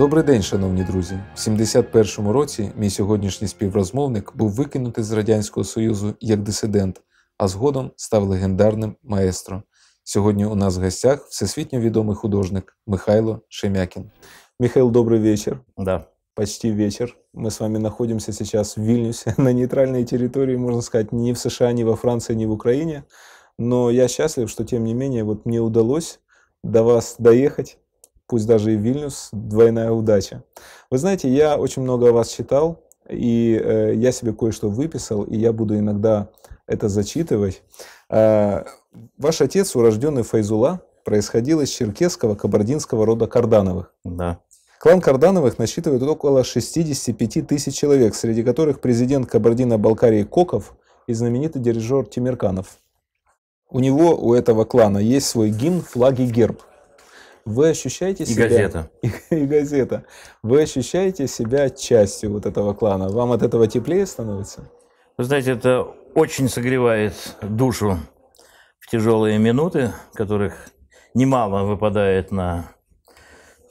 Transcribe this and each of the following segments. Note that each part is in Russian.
Добрий день, шановні друзі. В 71-му році мій сьогоднішній співрозмовник був викинутий з Радянського Союзу як дисидент, а згодом став легендарним маестро. Сьогодні у нас в гостях всесвітньо відомий художник Михайло Шемякін. Михаил, добрий вечер. Да. Почти вечер. Мы с вами знаходимося зараз в Вильнюсе, на нейтральній території, можна сказати, ни в США, ні во Франції, ни в Україні. Но я счастлив, що тим не менее вот мені вдалося до вас доїхати. пусть даже и Вильнюс, двойная удача. Вы знаете, я очень много о вас читал, и э, я себе кое-что выписал, и я буду иногда это зачитывать. Э, ваш отец, урожденный Файзула, происходил из черкесского кабардинского рода Кардановых. Да. Клан Кардановых насчитывает около 65 тысяч человек, среди которых президент Кабардино-Балкарии Коков и знаменитый дирижер Тимирканов. У него, у этого клана, есть свой гимн, флаг и герб вы ощущаете себя и Газета. И, и газета. Вы ощущаете себя частью вот этого клана. Вам от этого теплее становится? Вы знаете, это очень согревает душу в тяжелые минуты, которых немало выпадает на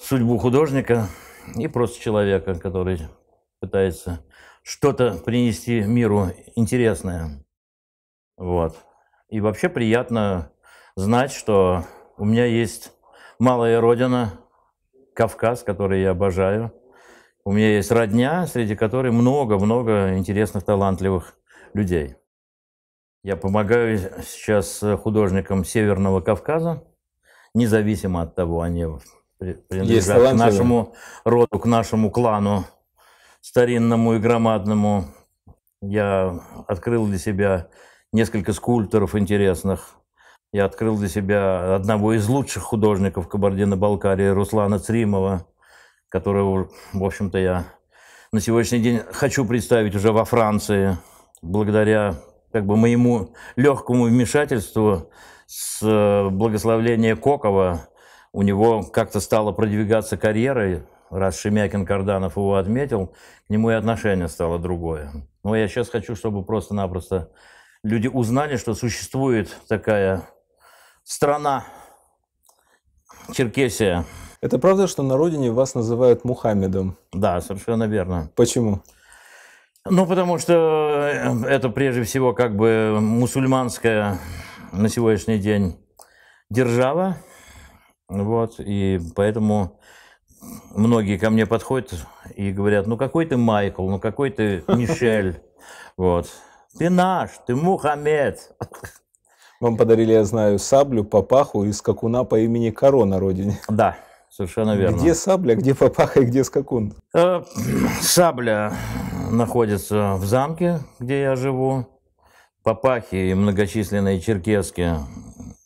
судьбу художника и просто человека, который пытается что-то принести миру интересное. Вот. И вообще приятно знать, что у меня есть малая родина, Кавказ, который я обожаю. У меня есть родня, среди которой много-много интересных, талантливых людей. Я помогаю сейчас художникам Северного Кавказа, независимо от того, они принадлежат к нашему роду, к нашему клану старинному и громадному. Я открыл для себя несколько скульпторов интересных, я открыл для себя одного из лучших художников Кабардино-Балкарии, Руслана Цримова, которого, в общем-то, я на сегодняшний день хочу представить уже во Франции, благодаря как бы моему легкому вмешательству с э, благословления Кокова у него как-то стала продвигаться карьера, раз Шемякин Карданов его отметил, к нему и отношение стало другое. Но я сейчас хочу, чтобы просто-напросто люди узнали, что существует такая страна Черкесия. Это правда, что на родине вас называют Мухаммедом? Да, совершенно верно. Почему? Ну, потому что э, это прежде всего как бы мусульманская на сегодняшний день держава. Вот, и поэтому многие ко мне подходят и говорят, ну какой ты Майкл, ну какой ты Мишель. Вот. Ты наш, ты Мухаммед. Вам подарили, я знаю, саблю, папаху и скакуна по имени Коро на родине. Да, совершенно верно. Где сабля, где папаха и где скакун? Э, сабля находится в замке, где я живу. Папахи и многочисленные черкески,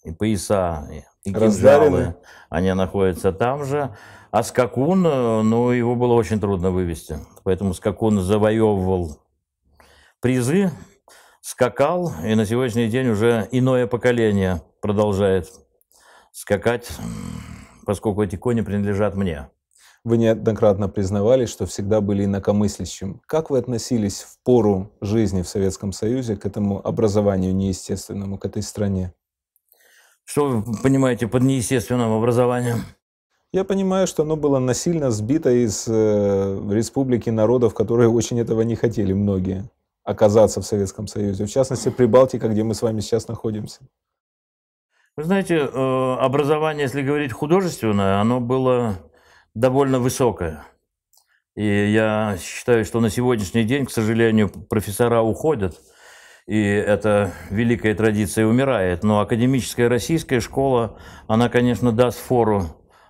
и пояса, и кинжалы, Раздарены. они находятся там же. А скакун, э, ну, его было очень трудно вывести. Поэтому скакун завоевывал призы скакал, и на сегодняшний день уже иное поколение продолжает скакать, поскольку эти кони принадлежат мне. Вы неоднократно признавались, что всегда были инакомыслящим. Как вы относились в пору жизни в Советском Союзе к этому образованию неестественному, к этой стране? Что вы понимаете под неестественным образованием? Я понимаю, что оно было насильно сбито из э, республики народов, которые очень этого не хотели многие оказаться в Советском Союзе, в частности, Прибалтика, где мы с вами сейчас находимся? Вы знаете, э, образование, если говорить художественное, оно было довольно высокое. И я считаю, что на сегодняшний день, к сожалению, профессора уходят, и эта великая традиция умирает. Но академическая российская школа, она, конечно, даст фору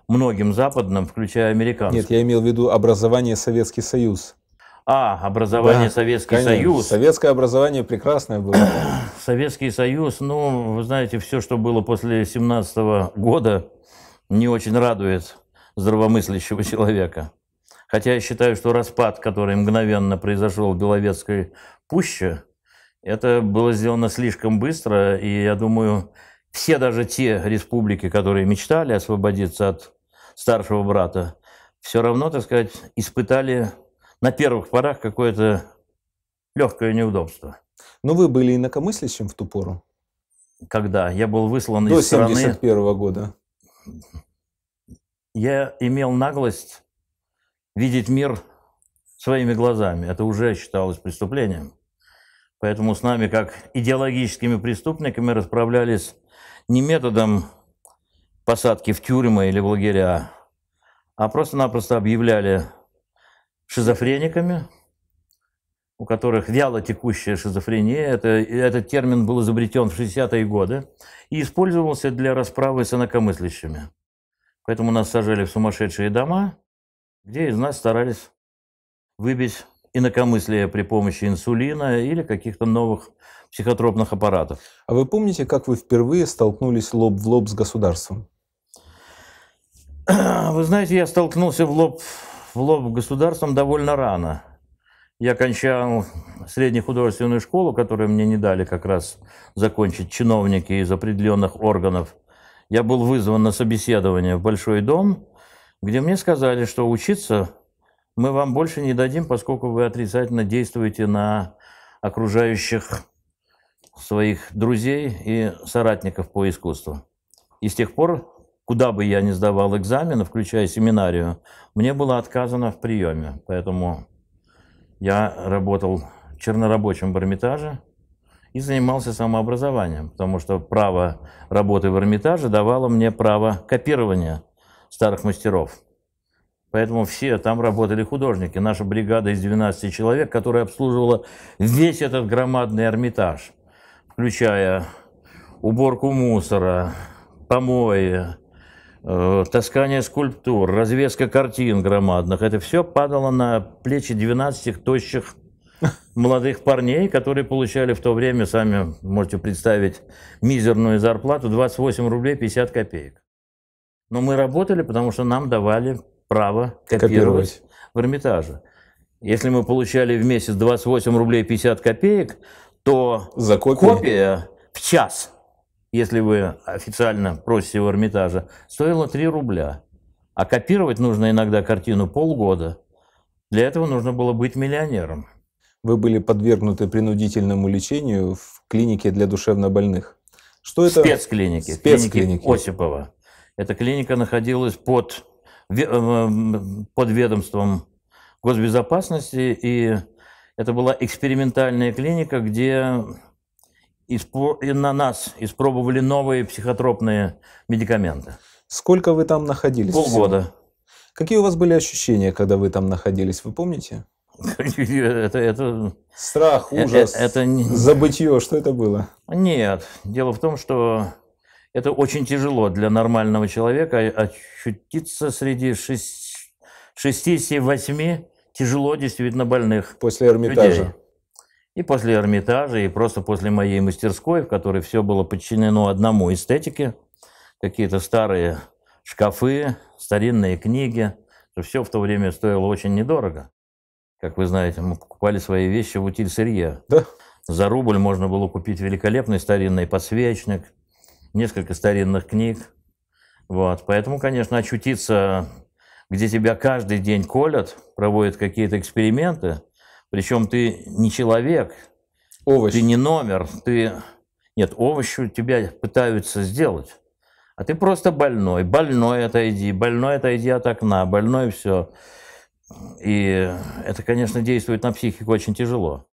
многим западным, включая американцев. Нет, я имел в виду образование Советский Союз. А, образование да, Советский конечно. Союз. Советское образование прекрасное было. Советский Союз, ну, вы знаете, все, что было после 17 -го года, не очень радует здравомыслящего человека. Хотя я считаю, что распад, который мгновенно произошел в Беловецкой пуще, это было сделано слишком быстро, и я думаю, все даже те республики, которые мечтали освободиться от старшего брата, все равно, так сказать, испытали на первых порах какое-то легкое неудобство. Но вы были инакомыслящим в ту пору? Когда? Я был выслан До из страны... До 71 -го года. Я имел наглость видеть мир своими глазами. Это уже считалось преступлением. Поэтому с нами, как идеологическими преступниками, расправлялись не методом посадки в тюрьмы или в лагеря, а просто-напросто объявляли шизофрениками, у которых вяло текущая шизофрения. Это, этот термин был изобретен в 60-е годы и использовался для расправы с инакомыслящими. Поэтому нас сажали в сумасшедшие дома, где из нас старались выбить инакомыслие при помощи инсулина или каких-то новых психотропных аппаратов. А вы помните, как вы впервые столкнулись лоб в лоб с государством? Вы знаете, я столкнулся в лоб в лоб государством довольно рано. Я кончал среднюю художественную школу, которую мне не дали как раз закончить чиновники из определенных органов. Я был вызван на собеседование в Большой дом, где мне сказали, что учиться мы вам больше не дадим, поскольку вы отрицательно действуете на окружающих своих друзей и соратников по искусству. И с тех пор куда бы я ни сдавал экзамены, включая семинарию, мне было отказано в приеме. Поэтому я работал чернорабочим в Эрмитаже и занимался самообразованием, потому что право работы в Эрмитаже давало мне право копирования старых мастеров. Поэтому все там работали художники. Наша бригада из 12 человек, которая обслуживала весь этот громадный Эрмитаж, включая уборку мусора, помои, Э, таскание скульптур, развеска картин громадных, это все падало на плечи 12 тощих молодых парней, которые получали в то время, сами можете представить, мизерную зарплату 28 рублей 50 копеек. Но мы работали, потому что нам давали право копировать, копировать. в Эрмитаже. Если мы получали в месяц 28 рублей 50 копеек, то За копия в час если вы официально просите в Эрмитаже, стоило 3 рубля. А копировать нужно иногда картину полгода. Для этого нужно было быть миллионером. Вы были подвергнуты принудительному лечению в клинике для душевнобольных. Что это? Спецклиники. Спецклиники. Осипова. Эта клиника находилась под, э, под ведомством госбезопасности, и это была экспериментальная клиника, где и на нас испробовали новые психотропные медикаменты. Сколько вы там находились? Полгода. Всего? Какие у вас были ощущения, когда вы там находились, вы помните? Это, это... Страх, э, ужас, э, это, это... забытье, что это было? Нет, дело в том, что это очень тяжело для нормального человека очутиться среди 6-7-8 тяжело действительно больных После Эрмитажа. Людей и после Эрмитажа, и просто после моей мастерской, в которой все было подчинено одному эстетике, какие-то старые шкафы, старинные книги, все в то время стоило очень недорого. Как вы знаете, мы покупали свои вещи в утиль сырье. Да. За рубль можно было купить великолепный старинный подсвечник, несколько старинных книг. Вот. Поэтому, конечно, очутиться, где тебя каждый день колят, проводят какие-то эксперименты – причем ты не человек, овощ. ты не номер, ты... Нет, овощи у тебя пытаются сделать. А ты просто больной. Больной отойди, больной отойди от окна, больной все. И это, конечно, действует на психику очень тяжело.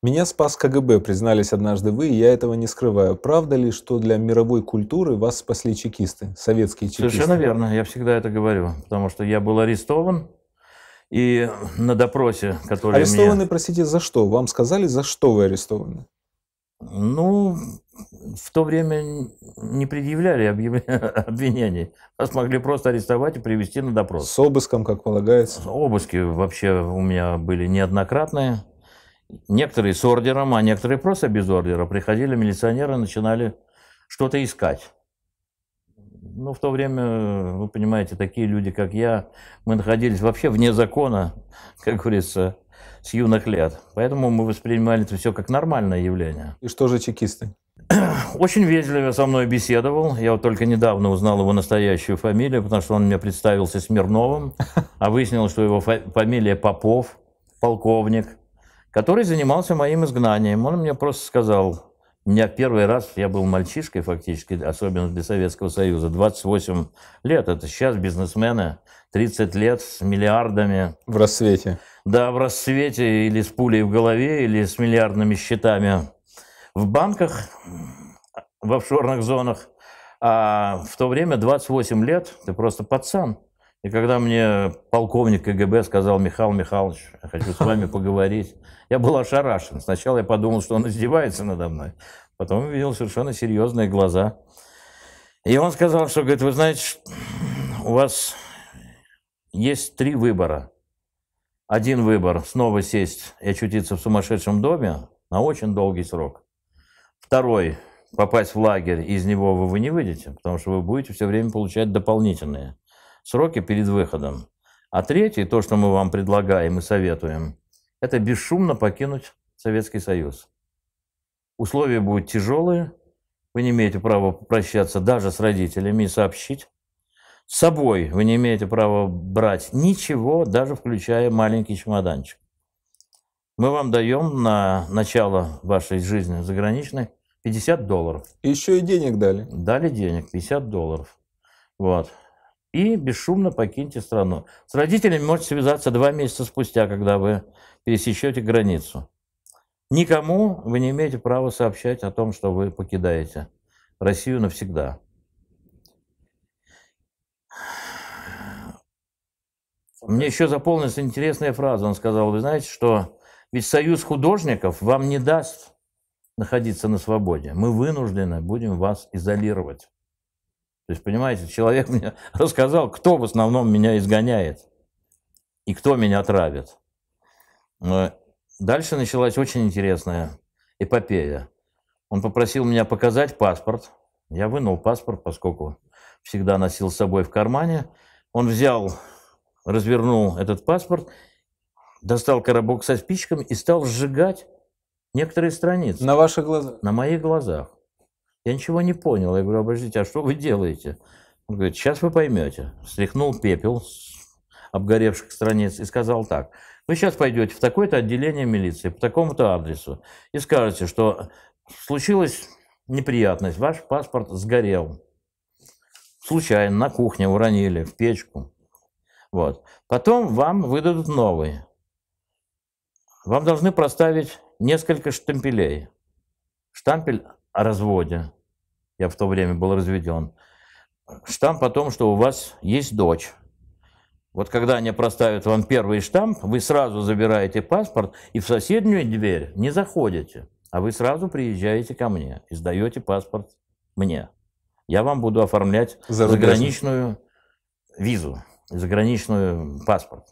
Меня спас КГБ, признались однажды вы, и я этого не скрываю. Правда ли, что для мировой культуры вас спасли чекисты, советские чекисты? Совершенно верно, я всегда это говорю, потому что я был арестован, и на допросе, который... Арестованы, мне... простите, за что? Вам сказали, за что вы арестованы? Ну, в то время не предъявляли обвинений. Нас могли просто арестовать и привести на допрос. С обыском, как полагается? Обыски вообще у меня были неоднократные. Некоторые с ордером, а некоторые просто без ордера. Приходили милиционеры, начинали что-то искать. Ну, в то время, э, вы понимаете, такие люди, как я, мы находились вообще вне закона, как говорится, с юных лет. Поэтому мы воспринимали это все как нормальное явление. И что же чекисты? Очень вежливо со мной беседовал. Я вот только недавно узнал его настоящую фамилию, потому что он мне представился Смирновым, а выяснилось, что его фамилия Попов, полковник, который занимался моим изгнанием. Он мне просто сказал, у меня первый раз, я был мальчишкой фактически, особенно для Советского Союза, 28 лет. Это сейчас бизнесмены, 30 лет с миллиардами. В рассвете. Да, в рассвете, или с пулей в голове, или с миллиардными счетами в банках, в офшорных зонах. А в то время 28 лет, ты просто пацан. И когда мне полковник КГБ сказал, Михаил Михайлович, я хочу с вами поговорить, я был ошарашен. Сначала я подумал, что он издевается надо мной. Потом увидел совершенно серьезные глаза. И он сказал, что, говорит, вы знаете, у вас есть три выбора. Один выбор – снова сесть и очутиться в сумасшедшем доме на очень долгий срок. Второй – попасть в лагерь, из него вы, вы не выйдете, потому что вы будете все время получать дополнительные – сроки перед выходом. А третий, то, что мы вам предлагаем и советуем, это бесшумно покинуть Советский Союз. Условия будут тяжелые, вы не имеете права попрощаться даже с родителями и сообщить. С собой вы не имеете права брать ничего, даже включая маленький чемоданчик. Мы вам даем на начало вашей жизни заграничной 50 долларов. Еще и денег дали. Дали денег, 50 долларов. Вот и бесшумно покиньте страну. С родителями можете связаться два месяца спустя, когда вы пересечете границу. Никому вы не имеете права сообщать о том, что вы покидаете Россию навсегда. Мне еще заполнилась интересная фраза. Он сказал, вы знаете, что ведь союз художников вам не даст находиться на свободе. Мы вынуждены будем вас изолировать. То есть, понимаете, человек мне рассказал, кто в основном меня изгоняет и кто меня травит. Дальше началась очень интересная эпопея. Он попросил меня показать паспорт. Я вынул паспорт, поскольку всегда носил с собой в кармане. Он взял, развернул этот паспорт, достал коробок со спичками и стал сжигать некоторые страницы. На ваших глазах? На моих глазах. Я ничего не понял. Я говорю, обождите, а что вы делаете? Он говорит, сейчас вы поймете. Стряхнул пепел с обгоревших страниц и сказал так. Вы сейчас пойдете в такое-то отделение милиции по такому-то адресу и скажете, что случилась неприятность, ваш паспорт сгорел. Случайно, на кухне уронили, в печку. Вот. Потом вам выдадут новый. Вам должны проставить несколько штампелей. Штампель о разводе. Я в то время был разведен. Штамп о том, что у вас есть дочь. Вот когда они проставят вам первый штамп, вы сразу забираете паспорт и в соседнюю дверь не заходите, а вы сразу приезжаете ко мне и сдаете паспорт мне. Я вам буду оформлять Зарубежный. заграничную визу, заграничную паспорт.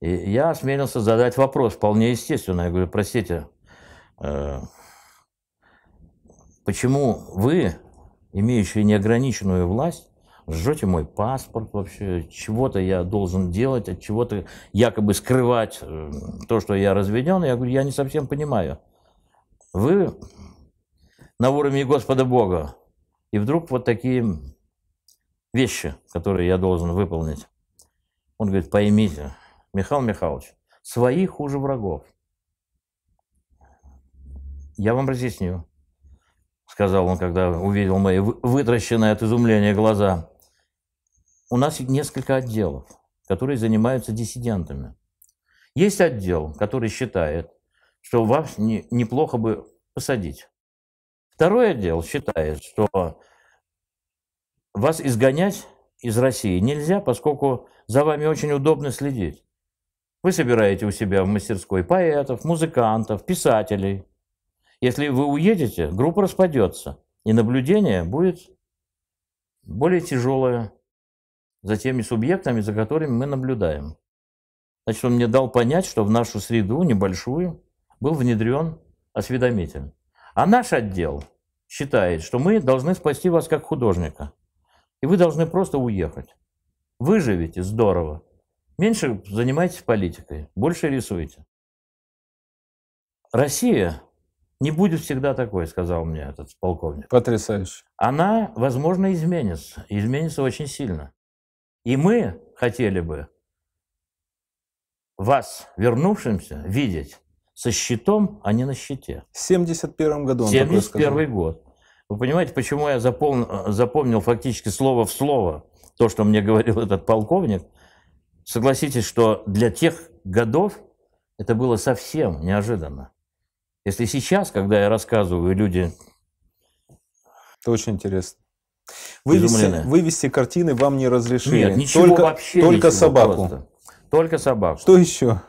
И я осмелился задать вопрос, вполне естественно. Я говорю, простите, э, Почему вы, имеющие неограниченную власть, жжете мой паспорт вообще, чего-то я должен делать, от чего-то якобы скрывать э, то, что я разведен. Я говорю, я не совсем понимаю. Вы на уровне Господа Бога, и вдруг вот такие вещи, которые я должен выполнить. Он говорит, поймите, Михаил Михайлович, свои хуже врагов. Я вам разъясню сказал он, когда увидел мои вытращенные от изумления глаза. У нас несколько отделов, которые занимаются диссидентами. Есть отдел, который считает, что вас не, неплохо бы посадить. Второй отдел считает, что вас изгонять из России нельзя, поскольку за вами очень удобно следить. Вы собираете у себя в мастерской поэтов, музыкантов, писателей, если вы уедете, группа распадется, и наблюдение будет более тяжелое за теми субъектами, за которыми мы наблюдаем. Значит, он мне дал понять, что в нашу среду небольшую был внедрен осведомитель. А наш отдел считает, что мы должны спасти вас как художника, и вы должны просто уехать. выживите, здорово. Меньше занимайтесь политикой, больше рисуйте. Россия не будет всегда такой, сказал мне этот полковник. Потрясающе. Она, возможно, изменится. Изменится очень сильно. И мы хотели бы вас, вернувшимся, видеть со щитом, а не на щите. В 71 году он 71 год. Вы понимаете, почему я запомнил, запомнил фактически слово в слово то, что мне говорил этот полковник? Согласитесь, что для тех годов это было совсем неожиданно. Если сейчас, когда я рассказываю, люди... Это очень интересно. Вывести, вывести картины вам не разрешили. Нет, ничего только, вообще. Только ничего, собаку. Просто. Только собаку. Что еще?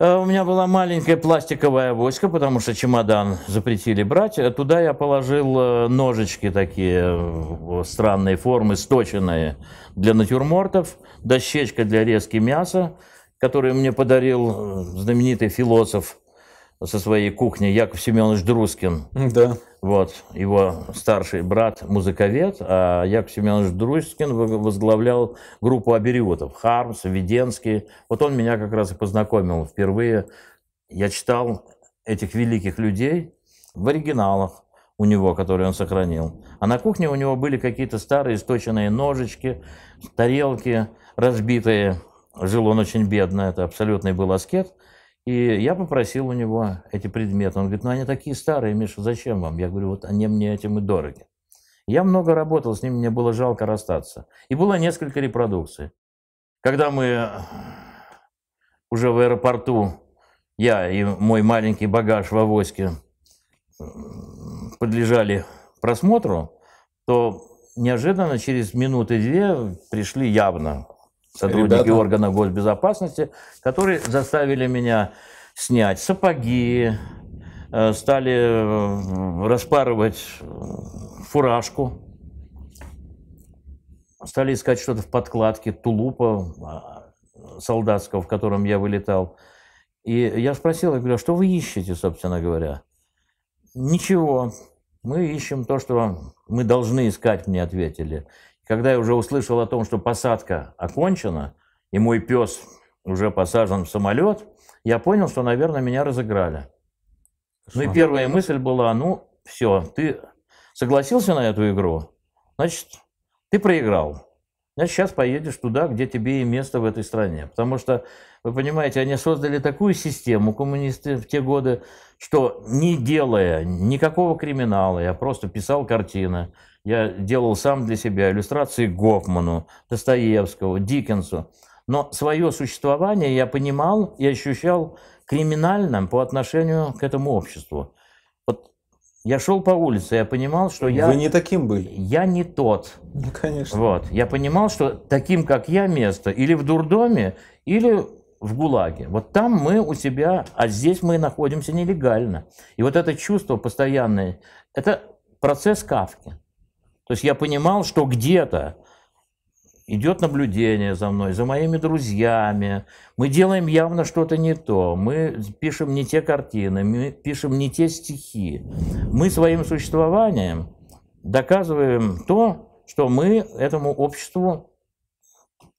А, у меня была маленькая пластиковая войска, потому что чемодан запретили брать. Э, туда я положил э, ножички такие э, странной формы, сточенные для натюрмортов, дощечка для резки мяса, которую мне подарил знаменитый философ со своей кухни Яков Семенович Друскин. Да. Вот, его старший брат музыковед, а Яков Семенович Друскин возглавлял группу абериотов. Хармс, Веденский. Вот он меня как раз и познакомил впервые. Я читал этих великих людей в оригиналах у него, которые он сохранил. А на кухне у него были какие-то старые источенные ножички, тарелки разбитые. Жил он очень бедно, это абсолютный был аскет – и я попросил у него эти предметы. Он говорит, ну они такие старые, Миша, зачем вам? Я говорю, вот они мне этим и дороги. Я много работал с ним, мне было жалко расстаться. И было несколько репродукций. Когда мы э, уже в аэропорту, я и мой маленький багаж в авоське э, подлежали просмотру, то неожиданно через минуты две пришли явно сотрудники Ребята. органов госбезопасности, которые заставили меня снять сапоги, э, стали э, распарывать э, фуражку, стали искать что-то в подкладке тулупа а, солдатского, в котором я вылетал. И я спросил, я говорю, а что вы ищете, собственно говоря? Ничего, мы ищем то, что мы должны искать, мне ответили. Когда я уже услышал о том, что посадка окончена, и мой пес уже посажен в самолет, я понял, что, наверное, меня разыграли. Ну и первая мысль была, ну, все, ты согласился на эту игру, значит, ты проиграл. Значит, сейчас поедешь туда, где тебе и место в этой стране. Потому что, вы понимаете, они создали такую систему, коммунисты, в те годы, что не делая никакого криминала, я просто писал картины, я делал сам для себя иллюстрации Гофману, Достоевского, Диккенсу. Но свое существование я понимал и ощущал криминальным по отношению к этому обществу. Вот я шел по улице, я понимал, что я... Вы не таким были. Я не тот. Ну, конечно. Вот. Я понимал, что таким, как я, место или в дурдоме, или в ГУЛАГе. Вот там мы у себя, а здесь мы находимся нелегально. И вот это чувство постоянное, это процесс Кавки. То есть я понимал, что где-то идет наблюдение за мной, за моими друзьями. Мы делаем явно что-то не то. Мы пишем не те картины, мы пишем не те стихи. Мы своим существованием доказываем то, что мы этому обществу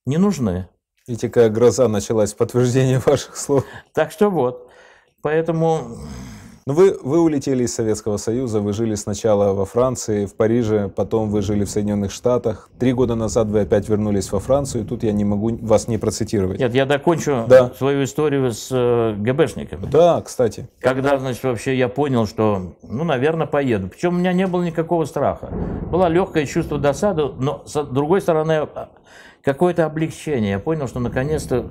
не нужны. И такая гроза началась в подтверждение ваших слов. Так что вот. Поэтому но ну, вы, вы улетели из Советского Союза, вы жили сначала во Франции, в Париже, потом вы жили в Соединенных Штатах. Три года назад вы опять вернулись во Францию, и тут я не могу вас не процитировать. Нет, я докончу да. свою историю с э, ГБшниками. Да, кстати. Когда, значит, вообще я понял, что, ну, наверное, поеду. Причем у меня не было никакого страха. Было легкое чувство досады, но, с другой стороны, э, какое-то облегчение. Я понял, что наконец-то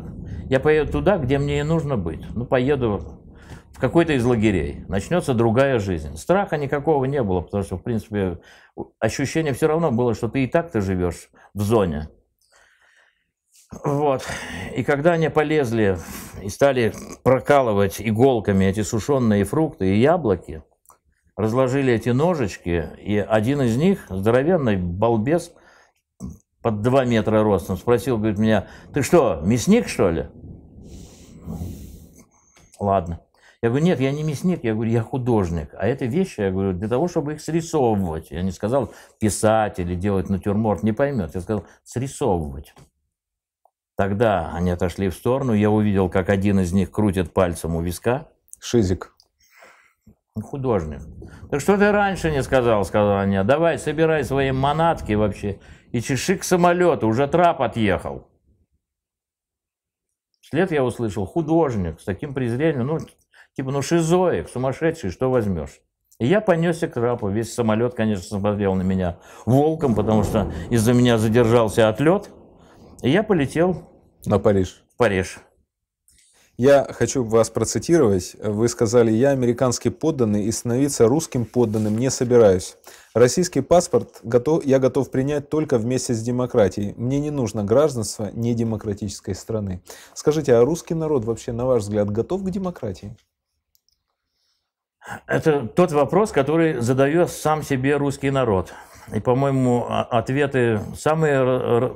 я поеду туда, где мне и нужно быть. Ну, поеду в какой-то из лагерей. Начнется другая жизнь. Страха никакого не было, потому что, в принципе, ощущение все равно было, что ты и так ты живешь в зоне. Вот. И когда они полезли и стали прокалывать иголками эти сушеные фрукты и яблоки, разложили эти ножички, и один из них, здоровенный балбес, под 2 метра ростом, спросил, говорит, меня, ты что, мясник, что ли? Ладно. Я говорю, нет, я не мясник, я говорю, я художник. А это вещи, я говорю, для того, чтобы их срисовывать. Я не сказал писать или делать натюрморт, не поймет. Я сказал срисовывать. Тогда они отошли в сторону, я увидел, как один из них крутит пальцем у виска. Шизик. Художник. Так что ты раньше не сказал, сказал Аня. Давай, собирай свои манатки вообще и чеши к самолету, уже трап отъехал. Вслед я услышал художник с таким презрением, ну, Типа, ну шизоик, сумасшедший, что возьмешь? И я понесся к рапу. Весь самолет, конечно, смотрел на меня волком, потому что из-за меня задержался отлет. И я полетел... На Париж. В Париж. Я хочу вас процитировать. Вы сказали, я американский подданный и становиться русским подданным не собираюсь. Российский паспорт готов, я готов принять только вместе с демократией. Мне не нужно гражданство недемократической страны. Скажите, а русский народ вообще, на ваш взгляд, готов к демократии? Это тот вопрос, который задает сам себе русский народ. И, по-моему, а, ответы самые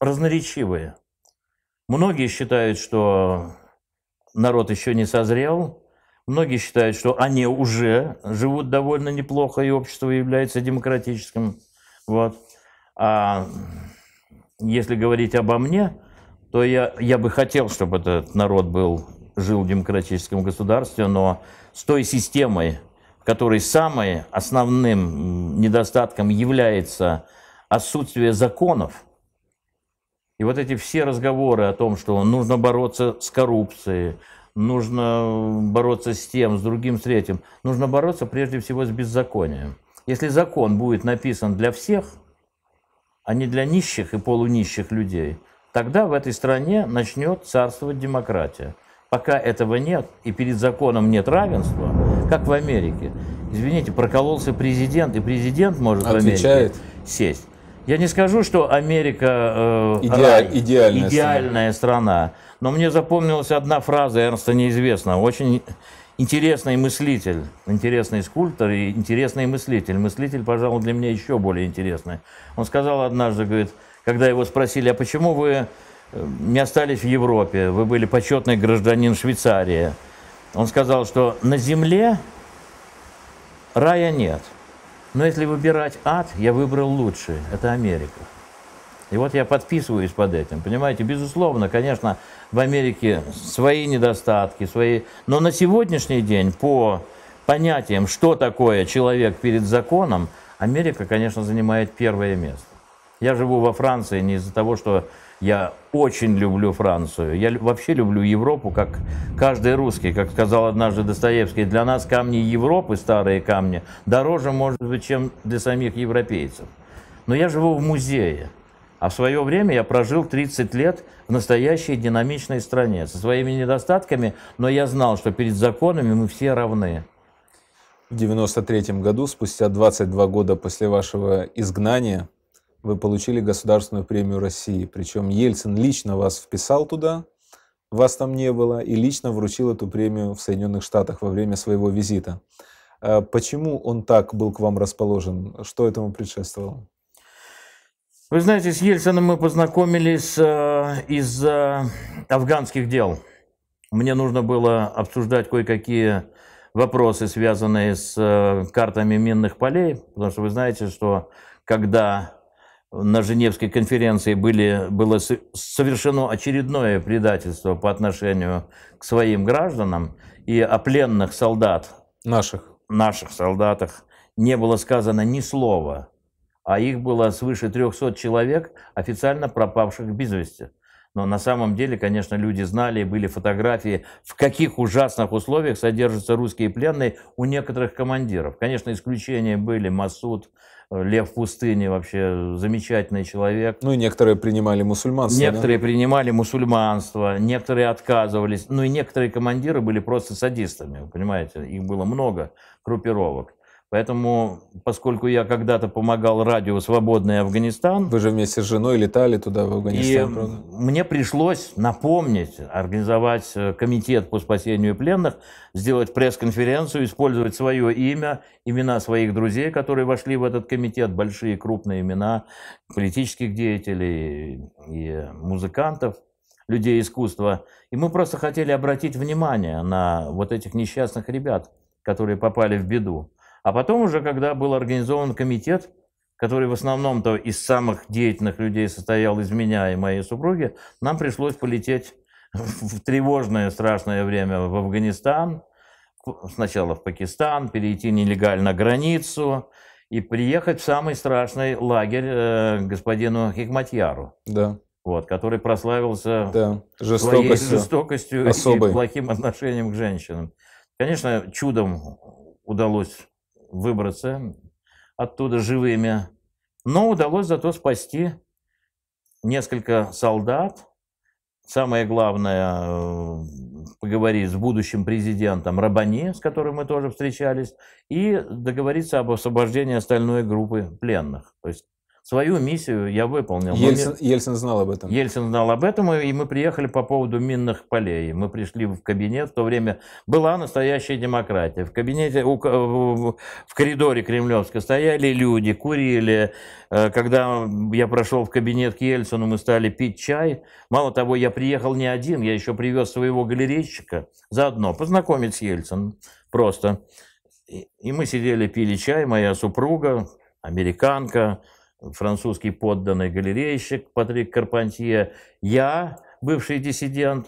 разноречивые. Многие считают, что народ еще не созрел, многие считают, что они уже живут довольно неплохо, и общество является демократическим. Вот. А если говорить обо мне, то я, я бы хотел, чтобы этот народ был, жил в демократическом государстве, но с той системой, в которой самым основным недостатком является отсутствие законов, и вот эти все разговоры о том, что нужно бороться с коррупцией, нужно бороться с тем, с другим, с третьим, нужно бороться прежде всего с беззаконием. Если закон будет написан для всех, а не для нищих и полунищих людей, тогда в этой стране начнет царствовать демократия. Пока этого нет, и перед законом нет равенства, как в Америке. Извините, прокололся президент, и президент может Отвечает. в Америке сесть. Я не скажу, что Америка э, Иде... рай, идеальная, идеальная страна. страна, но мне запомнилась одна фраза Эрнста неизвестного, очень интересный мыслитель, интересный скульптор и интересный мыслитель. Мыслитель, пожалуй, для меня еще более интересный. Он сказал однажды, говорит, когда его спросили, а почему вы не э, остались в Европе, вы были почетный гражданин Швейцарии. Он сказал, что на земле рая нет. Но если выбирать ад, я выбрал лучший. Это Америка. И вот я подписываюсь под этим. Понимаете, безусловно, конечно, в Америке свои недостатки, свои... Но на сегодняшний день по понятиям, что такое человек перед законом, Америка, конечно, занимает первое место. Я живу во Франции не из-за того, что я очень люблю Францию. Я вообще люблю Европу, как каждый русский. Как сказал однажды Достоевский, для нас камни Европы, старые камни, дороже, может быть, чем для самих европейцев. Но я живу в музее. А в свое время я прожил 30 лет в настоящей динамичной стране со своими недостатками, но я знал, что перед законами мы все равны. В 1993 году, спустя 22 года после вашего изгнания, вы получили государственную премию России. Причем Ельцин лично вас вписал туда, вас там не было, и лично вручил эту премию в Соединенных Штатах во время своего визита. А почему он так был к вам расположен? Что этому предшествовало? Вы знаете, с Ельцином мы познакомились э, из афганских дел. Мне нужно было обсуждать кое-какие вопросы, связанные с э, картами минных полей, потому что вы знаете, что когда на Женевской конференции были, было совершено очередное предательство по отношению к своим гражданам, и о пленных солдат, наших, наших солдатах, не было сказано ни слова, а их было свыше 300 человек, официально пропавших без вести. Но на самом деле, конечно, люди знали, были фотографии, в каких ужасных условиях содержатся русские пленные у некоторых командиров. Конечно, исключения были Масуд, Лев Пустыни вообще замечательный человек. Ну и некоторые принимали мусульманство. Некоторые да? принимали мусульманство, некоторые отказывались. Ну и некоторые командиры были просто садистами, вы понимаете, их было много группировок. Поэтому, поскольку я когда-то помогал радио «Свободный Афганистан». Вы же вместе с женой летали туда, в Афганистан, и правда? мне пришлось напомнить, организовать э, комитет по спасению пленных, сделать пресс-конференцию, использовать свое имя, имена своих друзей, которые вошли в этот комитет, большие крупные имена политических деятелей и музыкантов людей искусства. И мы просто хотели обратить внимание на вот этих несчастных ребят, которые попали в беду. А потом уже, когда был организован комитет, который в основном-то из самых деятельных людей состоял из меня и моей супруги, нам пришлось полететь в тревожное, страшное время в Афганистан, сначала в Пакистан, перейти нелегально границу и приехать в самый страшный лагерь э, господину Хикматьяру. Да. Вот, который прославился да. жестокостью, своей жестокостью особой. и плохим отношением к женщинам. Конечно, чудом удалось выбраться оттуда живыми, но удалось зато спасти несколько солдат. Самое главное, э, поговорить с будущим президентом Рабани, с которым мы тоже встречались, и договориться об освобождении остальной группы пленных. То есть Свою миссию я выполнил. Ельцин, мы... Ельцин знал об этом. Ельцин знал об этом, и мы приехали по поводу минных полей. Мы пришли в кабинет, в то время была настоящая демократия. В кабинете, в коридоре Кремлевской стояли люди, курили. Э, когда я прошел в кабинет к Ельцину, мы стали пить чай. Мало того, я приехал не один, я еще привез своего галерейщика заодно, познакомить с Ельцином просто. И мы сидели, пили чай, моя супруга, американка, французский подданный галерейщик Патрик Карпантье, я, бывший диссидент,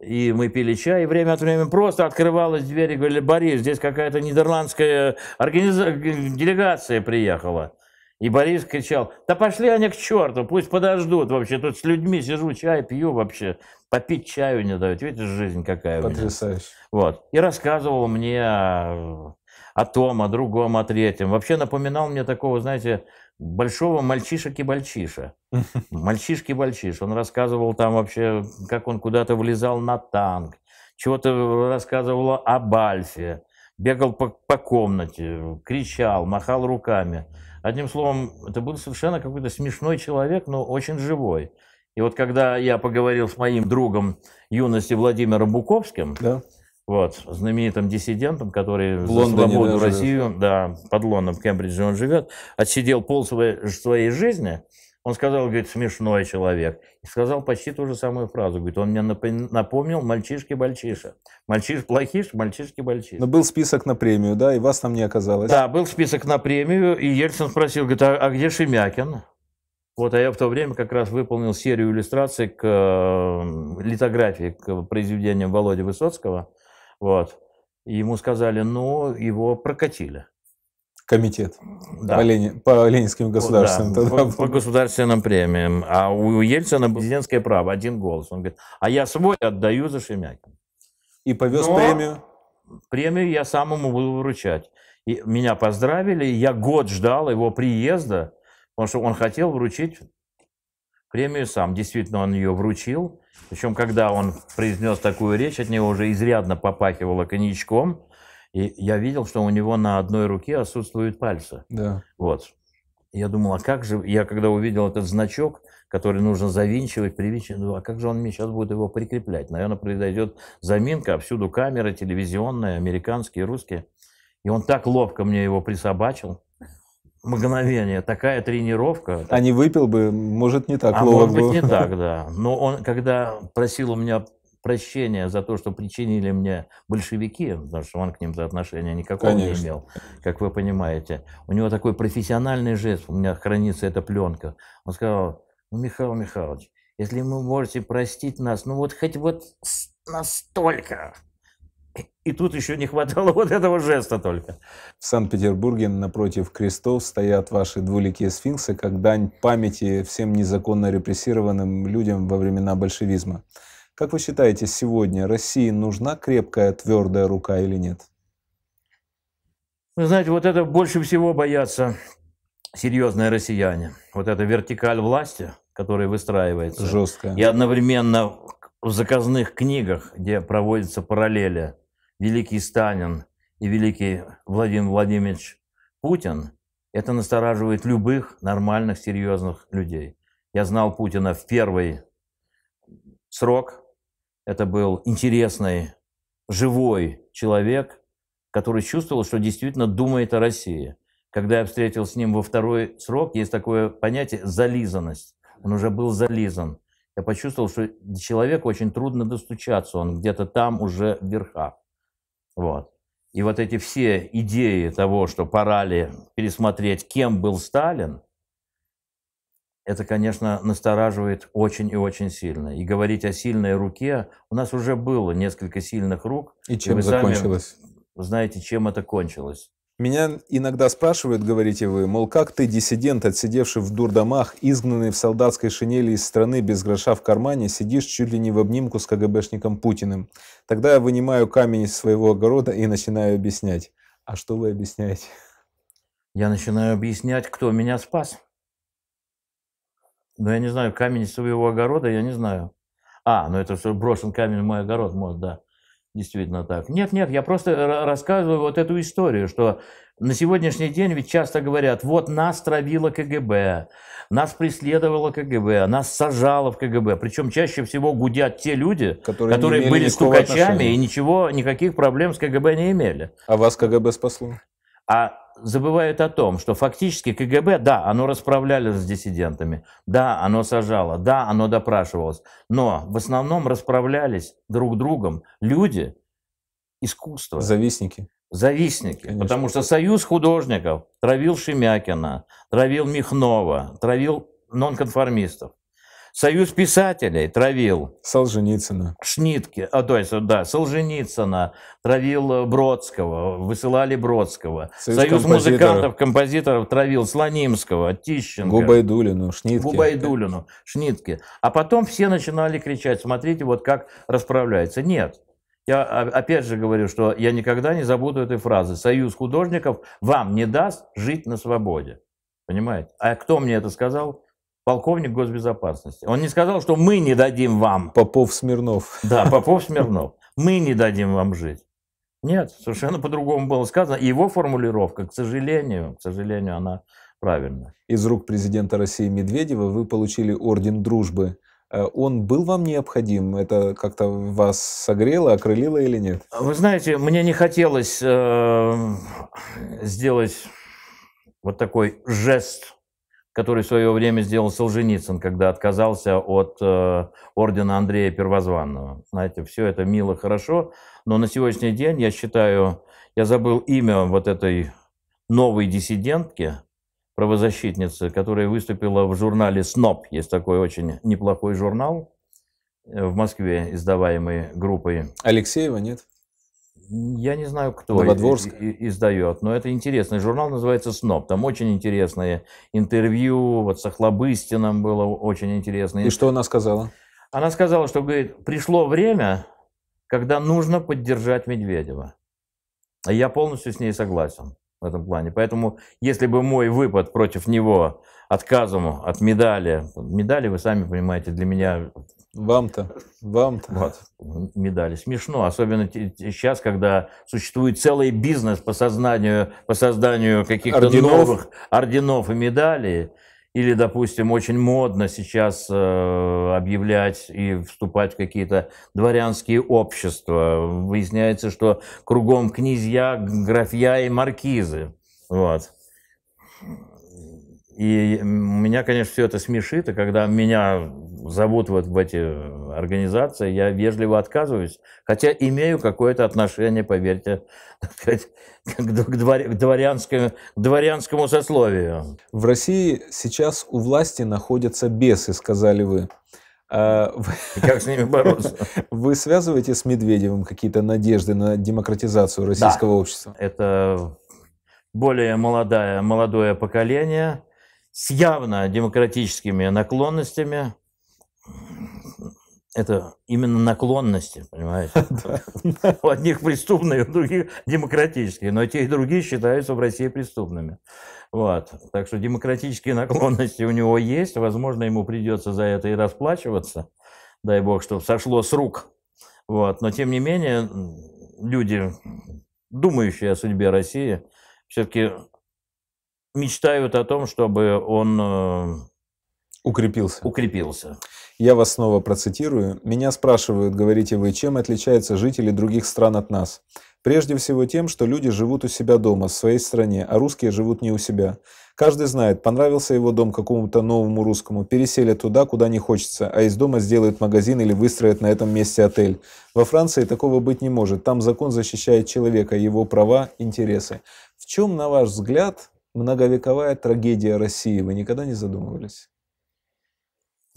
и мы пили чай, и время от времени просто открывалась дверь и говорили, Борис, здесь какая-то нидерландская организа... делегация приехала. И Борис кричал, да пошли они к черту, пусть подождут вообще, тут с людьми сижу, чай пью вообще, попить чаю не дают, видите, жизнь какая Потрясающе. у меня. Вот, и рассказывал мне о, о том, о другом, о третьем. Вообще напоминал мне такого, знаете, большого мальчишек и мальчиша. Мальчишки мальчиш. Он рассказывал там вообще, как он куда-то влезал на танк, чего-то рассказывал о Бальфе, бегал по, по комнате, кричал, махал руками. Одним словом, это был совершенно какой-то смешной человек, но очень живой. И вот когда я поговорил с моим другом юности Владимиром Буковским, да. Вот, знаменитым диссидентом, который в Лондоне, за свободу да, Россию, живет. да, под Лондоном, в Кембридже он живет, отсидел пол своей, своей жизни, он сказал, говорит, смешной человек. И сказал почти ту же самую фразу. Говорит, он мне напомнил мальчишки-бальчиша. Мальчиш-плохиш, мальчишки-бальчиш. Но был список на премию, да, и вас там не оказалось. Да, был список на премию, и Ельцин спросил, говорит, а, а где Шемякин? Вот, а я в то время как раз выполнил серию иллюстраций к э, литографии, к произведениям Володи Высоцкого. Вот. ему сказали, ну, его прокатили. Комитет да. по, Лени, по ленинским государственным. Да, тогда по, по государственным премиям. А у Ельцина президентское право, один голос. Он говорит, а я свой отдаю за Шемякин. И повез Но премию? Премию я самому буду вручать. И меня поздравили, я год ждал его приезда, потому что он хотел вручить премию сам. Действительно, он ее вручил. Причем, когда он произнес такую речь, от него уже изрядно попахивало коньячком. И я видел, что у него на одной руке отсутствуют пальцы. Да. Вот. Я думал, а как же... Я когда увидел этот значок, который нужно завинчивать, привинчивать, думаю, а как же он мне сейчас будет его прикреплять? Наверное, произойдет заминка, всюду камеры телевизионные, американские, русские. И он так ловко мне его присобачил мгновение, такая тренировка. А не выпил бы, может, не так а ловко. может быть, не так, да. Но он, когда просил у меня прощения за то, что причинили мне большевики, потому что он к ним за отношения никакого Конечно. не имел, как вы понимаете. У него такой профессиональный жест, у меня хранится эта пленка. Он сказал, ну, Михаил Михайлович, если вы можете простить нас, ну вот хоть вот настолько, и тут еще не хватало вот этого жеста только. В Санкт-Петербурге напротив крестов стоят ваши двуликие сфинксы, как дань памяти всем незаконно репрессированным людям во времена большевизма. Как вы считаете, сегодня России нужна крепкая, твердая рука или нет? Вы знаете, вот это больше всего боятся серьезные россияне. Вот эта вертикаль власти, которая выстраивается. Жесткая. И одновременно в заказных книгах, где проводятся параллели великий Сталин и великий Владимир Владимирович Путин, это настораживает любых нормальных, серьезных людей. Я знал Путина в первый срок. Это был интересный, живой человек, который чувствовал, что действительно думает о России. Когда я встретил с ним во второй срок, есть такое понятие «зализанность». Он уже был зализан. Я почувствовал, что человеку очень трудно достучаться, он где-то там уже в верхах. Вот. И вот эти все идеи того, что пора ли пересмотреть, кем был Сталин, это, конечно, настораживает очень и очень сильно. И говорить о сильной руке, у нас уже было несколько сильных рук. И чем и закончилось? Сами знаете, чем это кончилось. Меня иногда спрашивают, говорите вы, мол, как ты, диссидент, отсидевший в дурдомах, изгнанный в солдатской шинели из страны без гроша в кармане, сидишь чуть ли не в обнимку с КГБшником Путиным? Тогда я вынимаю камень из своего огорода и начинаю объяснять. А что вы объясняете? Я начинаю объяснять, кто меня спас. Но ну, я не знаю, камень из своего огорода, я не знаю. А, ну это все брошен камень в мой огород, может, да действительно так. Нет, нет, я просто рассказываю вот эту историю, что на сегодняшний день ведь часто говорят, вот нас травило КГБ, нас преследовало КГБ, нас сажало в КГБ. Причем чаще всего гудят те люди, которые, которые были стукачами отношения. и ничего, никаких проблем с КГБ не имели. А вас КГБ спасло? А забывают о том, что фактически КГБ, да, оно расправлялось с диссидентами, да, оно сажало, да, оно допрашивалось, но в основном расправлялись друг другом люди искусства. Завистники. Завистники, Конечно. потому что союз художников травил Шемякина, травил Михнова, травил нонконформистов. Союз писателей травил. Солженицына. Шнитки, а, то есть, да, Солженицына, травил э, Бродского, высылали Бродского. Союз, Союз композиторов. музыкантов, композиторов травил Слонимского, Тищенко. Губайдулину, Шнитки. Губайдулину, Шнитки. А потом все начинали кричать, смотрите, вот как расправляется. Нет, я опять же говорю, что я никогда не забуду этой фразы. Союз художников вам не даст жить на свободе. Понимаете? А кто мне это сказал? полковник госбезопасности. Он не сказал, что мы не дадим вам... Попов-Смирнов. Да, Попов-Смирнов. Мы не дадим вам жить. Нет, совершенно по-другому было сказано. Его формулировка, к сожалению, к сожалению, она правильная. Из рук президента России Медведева вы получили орден дружбы. Э, он был вам необходим? Это как-то вас согрело, окрылило или нет? Вы знаете, мне не хотелось э, сделать вот такой жест который в свое время сделал Солженицын, когда отказался от э, ордена Андрея Первозванного. Знаете, все это мило, хорошо, но на сегодняшний день, я считаю, я забыл имя вот этой новой диссидентки, правозащитницы, которая выступила в журнале «СНОП». Есть такой очень неплохой журнал э, в Москве, издаваемый группой. Алексеева, нет? Я не знаю, кто Новодворск. издает, но это интересный журнал, называется «Сноб». Там очень интересные интервью, вот с Охлобыстином было очень интересно. И что она сказала? Она сказала, что, говорит, пришло время, когда нужно поддержать Медведева. Я полностью с ней согласен в этом плане. Поэтому, если бы мой выпад против него отказом от медали, медали, вы сами понимаете, для меня вам-то, вам-то. Вот, медали. Смешно, особенно сейчас, когда существует целый бизнес по, сознанию, по созданию каких-то новых орденов и медалей. Или, допустим, очень модно сейчас э, объявлять и вступать в какие-то дворянские общества. Выясняется, что кругом князья, графья и маркизы. Вот. И меня, конечно, все это смешит, и когда меня Зовут вот в эти э, организации, я вежливо отказываюсь, хотя имею какое-то отношение, поверьте, к, дворянскому, к дворянскому сословию. В России сейчас у власти находятся бесы, сказали вы. А Как с ними бороться? Вы связываете с Медведевым какие-то надежды на демократизацию российского да. общества? Это более молодое, молодое поколение с явно демократическими наклонностями – это именно наклонности, понимаете? У одних преступные, у других демократические. Но те и другие считаются в России преступными. Вот. Так что демократические наклонности у него есть. Возможно, ему придется за это и расплачиваться. Дай бог, чтобы сошло с рук. Вот. Но, тем не менее, люди, думающие о судьбе России, все-таки мечтают о том, чтобы он э, укрепился. укрепился. Я вас снова процитирую. «Меня спрашивают, говорите вы, чем отличаются жители других стран от нас? Прежде всего тем, что люди живут у себя дома, в своей стране, а русские живут не у себя. Каждый знает, понравился его дом какому-то новому русскому, переселят туда, куда не хочется, а из дома сделают магазин или выстроят на этом месте отель. Во Франции такого быть не может, там закон защищает человека, его права, интересы. В чем, на ваш взгляд, многовековая трагедия России? Вы никогда не задумывались?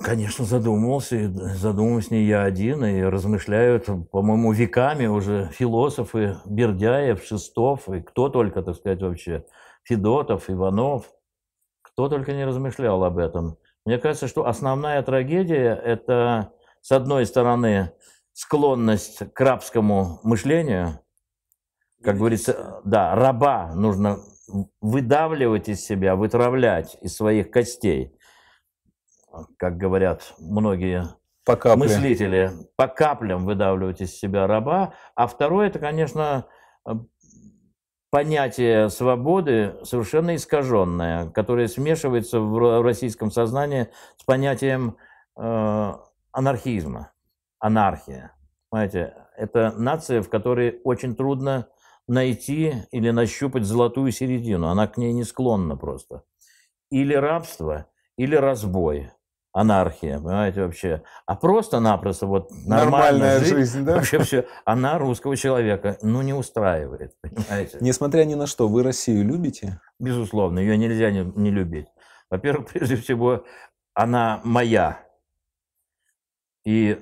Конечно, задумывался, задумываюсь не я один, и размышляют, по-моему, веками уже философы Бердяев, Шестов, и кто только, так сказать, вообще, Федотов, Иванов, кто только не размышлял об этом. Мне кажется, что основная трагедия – это, с одной стороны, склонность к рабскому мышлению, как говорится, да, раба нужно выдавливать из себя, вытравлять из своих костей – как говорят многие по капле. мыслители, по каплям выдавливать из себя раба. А второе, это, конечно, э, понятие свободы совершенно искаженное, которое смешивается в российском сознании с понятием э, анархизма, анархия. Понимаете, это нация, в которой очень трудно найти или нащупать золотую середину. Она к ней не склонна просто. Или рабство, или разбой анархия, понимаете, вообще. А просто-напросто вот нормальная, нормальная жизнь, да? вообще все, она русского человека, ну, не устраивает, понимаете. Несмотря ни на что, вы Россию любите? Безусловно, ее нельзя не, не любить. Во-первых, прежде всего, она моя. И,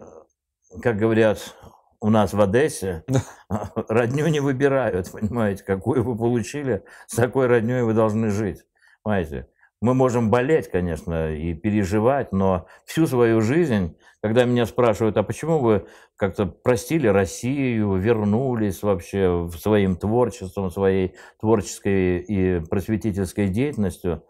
как говорят у нас в Одессе, родню не выбирают, понимаете, какую вы получили, с такой родней вы должны жить, понимаете. Мы можем болеть, конечно, и переживать, но всю свою жизнь, когда меня спрашивают, а почему вы как-то простили Россию, вернулись вообще своим творчеством, своей творческой и просветительской деятельностью,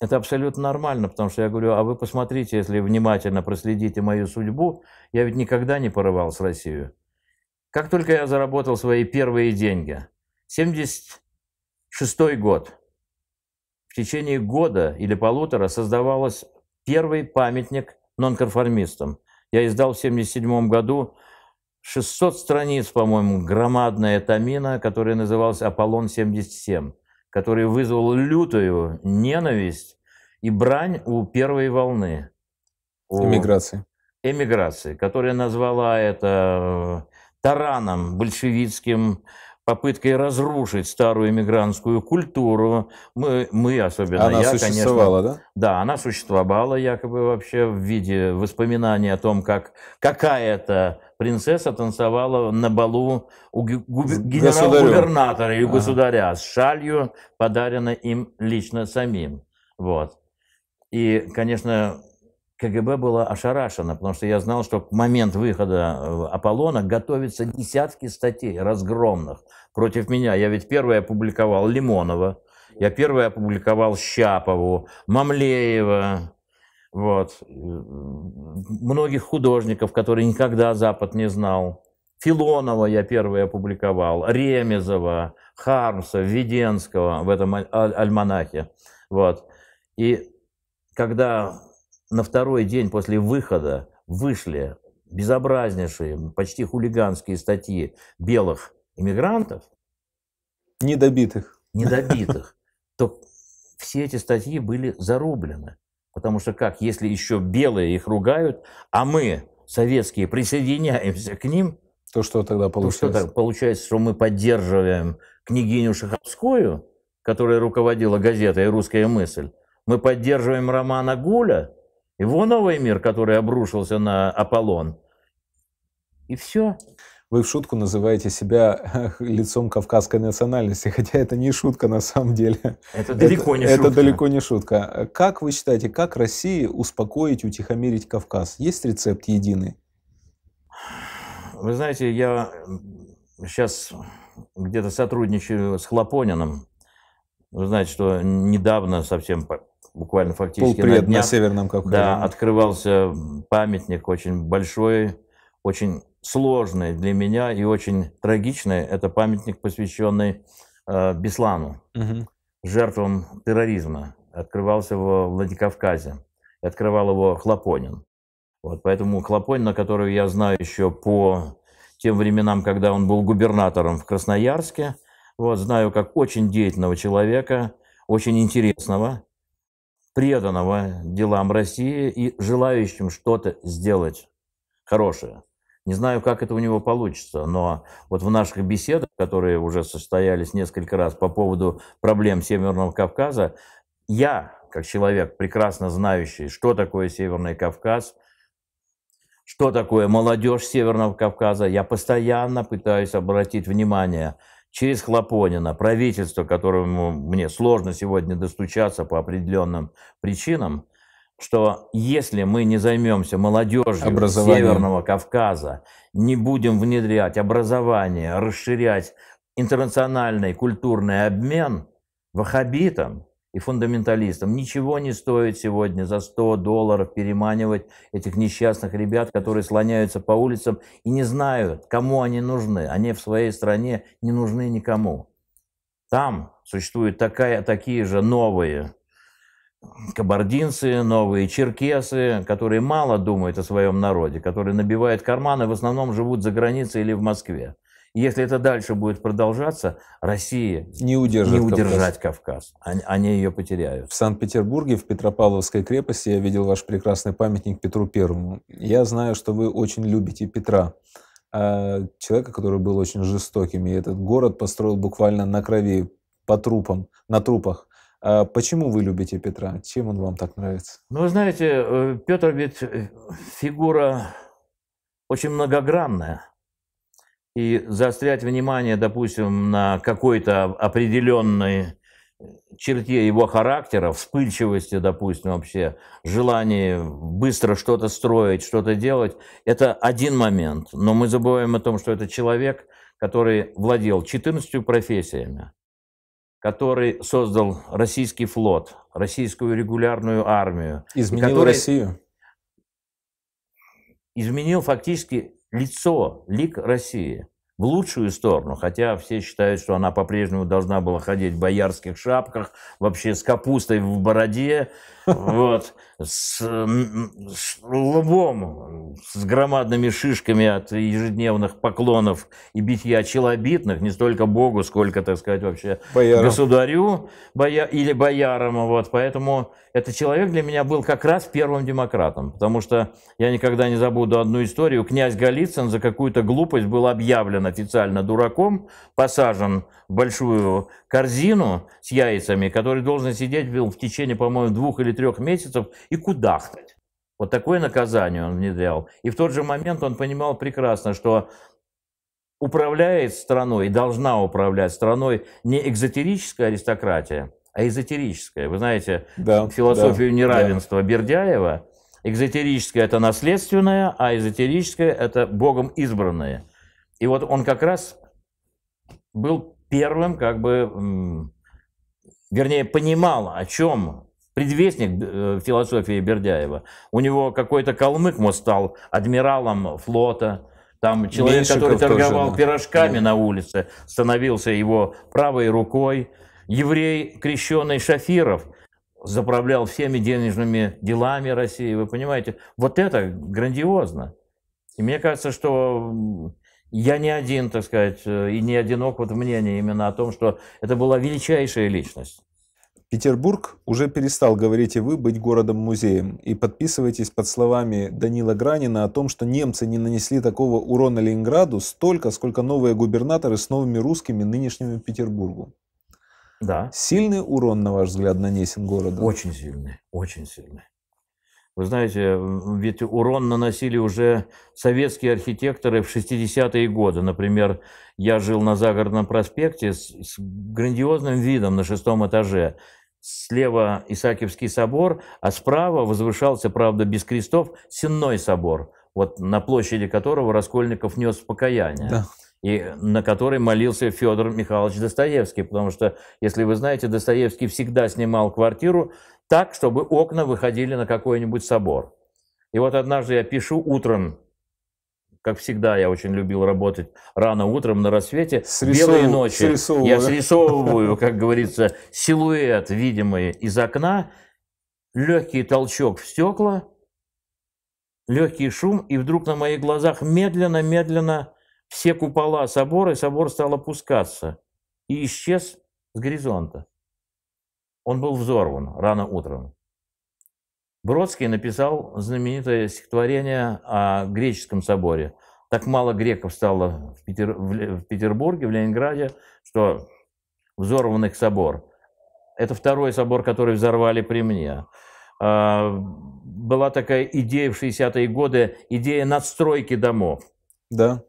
это абсолютно нормально, потому что я говорю, а вы посмотрите, если внимательно проследите мою судьбу, я ведь никогда не порывал с Россию. Как только я заработал свои первые деньги, 76 год – в течение года или полутора создавалась первый памятник нонконформистам. Я издал в 1977 году 600 страниц, по-моему, громадная томина, которая называлась «Аполлон-77», который вызвал лютую ненависть и брань у первой волны. У эмиграции. Эмиграции, которая назвала это тараном большевистским, попыткой разрушить старую иммигрантскую культуру. Мы, мы особенно, она я, существовала, конечно, да? Да, она существовала якобы вообще в виде воспоминаний о том, как какая-то принцесса танцевала на балу у генерал-губернатора и у ага. государя с шалью, подаренной им лично самим. Вот. И, конечно, КГБ было ошарашено, потому что я знал, что к момент выхода э, «Аполлона» готовятся десятки статей разгромных против меня. Я ведь первый опубликовал Лимонова, я первый опубликовал Щапову, Мамлеева, вот, многих художников, которые никогда Запад не знал. Филонова я первый опубликовал, Ремезова, Хармса, Веденского в этом аль- альманахе. Вот. И когда на второй день после выхода вышли безобразнейшие, почти хулиганские статьи белых иммигрантов, недобитых, недобитых, то все эти статьи были зарублены. Потому что как, если еще белые их ругают, а мы, советские, присоединяемся к ним, то что тогда получается? То, что получается, что мы поддерживаем княгиню Шаховскую, которая руководила газетой «Русская мысль», мы поддерживаем Романа Гуля, его новый мир, который обрушился на Аполлон. И все. Вы в шутку называете себя лицом кавказской национальности, хотя это не шутка на самом деле. Это далеко не это шутка. Это далеко не шутка. Как вы считаете, как России успокоить, утихомирить Кавказ? Есть рецепт единый? Вы знаете, я сейчас где-то сотрудничаю с Хлопонином. Вы знаете, что недавно совсем буквально фактически на днях. на Северном Кавказе. Да, открывался памятник очень большой, очень сложный для меня и очень трагичный. Это памятник, посвященный э, Беслану, угу. жертвам терроризма. Открывался в Владикавказе. И открывал его Хлопонин. Вот, поэтому Хлопонин, на которую я знаю еще по тем временам, когда он был губернатором в Красноярске, вот, знаю как очень деятельного человека, очень интересного, преданного делам России и желающим что-то сделать хорошее. Не знаю, как это у него получится, но вот в наших беседах, которые уже состоялись несколько раз по поводу проблем Северного Кавказа, я, как человек, прекрасно знающий, что такое Северный Кавказ, что такое молодежь Северного Кавказа, я постоянно пытаюсь обратить внимание – через Хлопонина, правительство, которому мне сложно сегодня достучаться по определенным причинам, что если мы не займемся молодежью Северного Кавказа, не будем внедрять образование, расширять интернациональный культурный обмен ваххабитам, и фундаменталистам. Ничего не стоит сегодня за 100 долларов переманивать этих несчастных ребят, которые слоняются по улицам и не знают, кому они нужны. Они в своей стране не нужны никому. Там существуют такая, такие же новые кабардинцы, новые черкесы, которые мало думают о своем народе, которые набивают карманы, в основном живут за границей или в Москве. Если это дальше будет продолжаться, Россия не удержит не удержать Кавказ. Кавказ. Они, они ее потеряют. В Санкт-Петербурге, в Петропавловской крепости, я видел ваш прекрасный памятник Петру Первому. Я знаю, что вы очень любите Петра а, человека, который был очень жестоким, и этот город построил буквально на крови, по трупам, на трупах. А почему вы любите Петра? Чем он вам так нравится? Ну, вы знаете, э, Петр ведь э, фигура очень многогранная и заострять внимание, допустим, на какой-то определенной э, черте его характера, вспыльчивости, допустим, вообще, желании быстро что-то строить, что-то делать, это один момент. Но мы забываем о том, что это человек, который владел 14 профессиями, который создал российский флот, российскую регулярную армию. Изменил который... Россию? Изменил фактически лицо, лик России в лучшую сторону, хотя все считают, что она по-прежнему должна была ходить в боярских шапках, вообще с капустой в бороде, вот, с, с лбом с громадными шишками от ежедневных поклонов и битья челобитных, не столько Богу, сколько, так сказать, вообще боярам. государю боя... или боярам. Вот. Поэтому этот человек для меня был как раз первым демократом, потому что я никогда не забуду одну историю. Князь Голицын за какую-то глупость был объявлен официально дураком, посажен в большую корзину с яйцами, который должен сидеть в течение, по-моему, двух или трех месяцев и кудахтать. Вот такое наказание он внедрял. И в тот же момент он понимал прекрасно, что управляет страной и должна управлять страной не экзотерическая аристократия, а эзотерическая. Вы знаете да, философию да, неравенства да. Бердяева. Экзотерическая – это наследственная, а эзотерическая – это Богом избранное. И вот он как раз был первым, как бы, вернее, понимал, о чем предвестник э, философии Бердяева. У него какой-то калмык, стал адмиралом флота, там человек, Меньшиков который торговал тоже, да. пирожками да. на улице, становился его правой рукой. Еврей, крещенный Шафиров, заправлял всеми денежными делами России. Вы понимаете, вот это грандиозно. И мне кажется, что я не один, так сказать, э, и не одинок вот в мнении именно о том, что это была величайшая личность. Петербург уже перестал говорите вы быть городом-музеем. И подписывайтесь под словами Данила Гранина о том, что немцы не нанесли такого урона Ленинграду столько, сколько новые губернаторы с новыми русскими нынешнему Петербургу. Да. Сильный урон, на ваш взгляд, нанесен городу? Очень сильный, очень сильный. Вы знаете, ведь урон наносили уже советские архитекторы в 60-е годы. Например, я жил на Загородном проспекте с, с грандиозным видом на шестом этаже слева Исаакиевский собор, а справа возвышался, правда, без крестов, Сенной собор, вот на площади которого Раскольников нес покаяние. Да и на которой молился Федор Михайлович Достоевский, потому что, если вы знаете, Достоевский всегда снимал квартиру так, чтобы окна выходили на какой-нибудь собор. И вот однажды я пишу утром как всегда, я очень любил работать рано утром на рассвете, Срисову, белые ночи. Срисовываю. Я срисовываю, как говорится, силуэт, видимый из окна, легкий толчок в стекла, легкий шум, и вдруг на моих глазах медленно-медленно все купола собора, и собор стал опускаться, и исчез с горизонта. Он был взорван рано утром. Бродский написал знаменитое стихотворение о греческом соборе. Так мало греков стало в, Петер... в Петербурге, в Ленинграде, что взорван их собор. Это второй собор, который взорвали при мне. А, была такая идея в 60-е годы, идея надстройки домов. Да.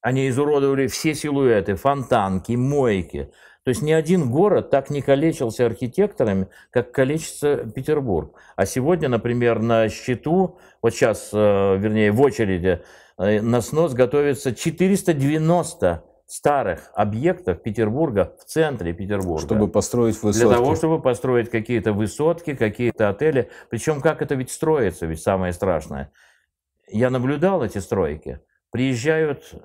Они изуродовали все силуэты, фонтанки, мойки. То есть ни один город так не калечился архитекторами, как калечится Петербург. А сегодня, например, на счету, вот сейчас, э, вернее, в очереди э, на снос готовится 490 старых объектов Петербурга в центре Петербурга. Чтобы построить высотки. Для того, чтобы построить какие-то высотки, какие-то отели. Причем как это ведь строится, ведь самое страшное. Я наблюдал эти стройки приезжают э,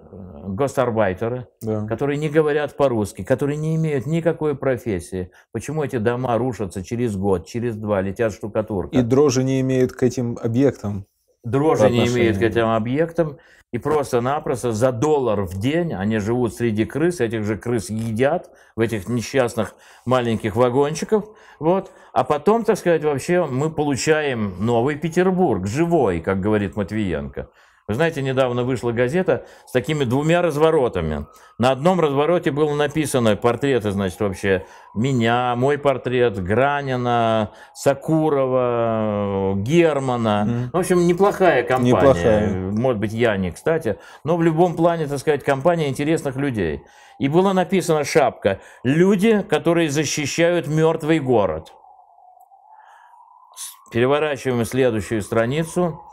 гастарбайтеры, да. которые не говорят по-русски, которые не имеют никакой профессии. Почему эти дома рушатся через год, через два, летят штукатурка? И дрожжи не имеют к этим объектам. Дрожжи не имеют к этим объектам. И просто-напросто за доллар в день они живут среди крыс, этих же крыс едят в этих несчастных маленьких вагончиках. Вот. А потом, так сказать, вообще мы получаем новый Петербург, живой, как говорит Матвиенко. Вы знаете, недавно вышла газета с такими двумя разворотами. На одном развороте было написано портреты, значит, вообще меня, мой портрет, Гранина, Сакурова, Германа. Mm. В общем, неплохая компания. Неплохая. Может быть, я не, кстати. Но в любом плане, так сказать, компания интересных людей. И была написана шапка «Люди, которые защищают мертвый город». Переворачиваем следующую страницу –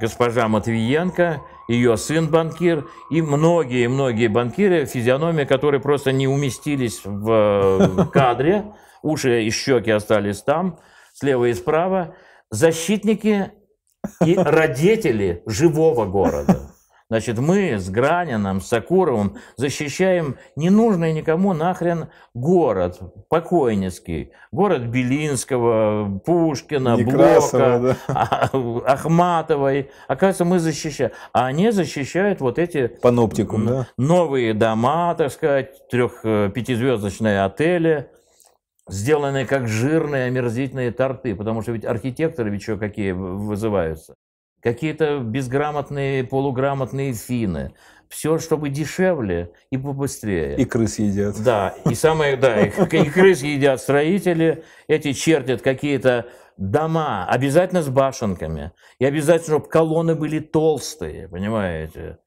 госпожа Матвиенко, ее сын банкир и многие-многие банкиры, физиономии, которые просто не уместились в э, кадре, уши и щеки остались там, слева и справа, защитники и родители живого города. Значит, мы с Гранином, с Сакуровым защищаем ненужный никому нахрен город, покойницкий, город Белинского, Пушкина, Некрасова, Блока, да. А, Ахматовой. Оказывается, мы защищаем. А они защищают вот эти Паноптикум, да? новые дома, так сказать, трех э, пятизвездочные отели сделанные как жирные омерзительные торты, потому что ведь архитекторы ведь что какие вызываются какие-то безграмотные, полуграмотные финны. Все, чтобы дешевле и побыстрее. И крыс едят. Да, и самое, да, и, и крыс едят строители, эти чертят какие-то дома, обязательно с башенками, и обязательно, чтобы колонны были толстые, понимаете,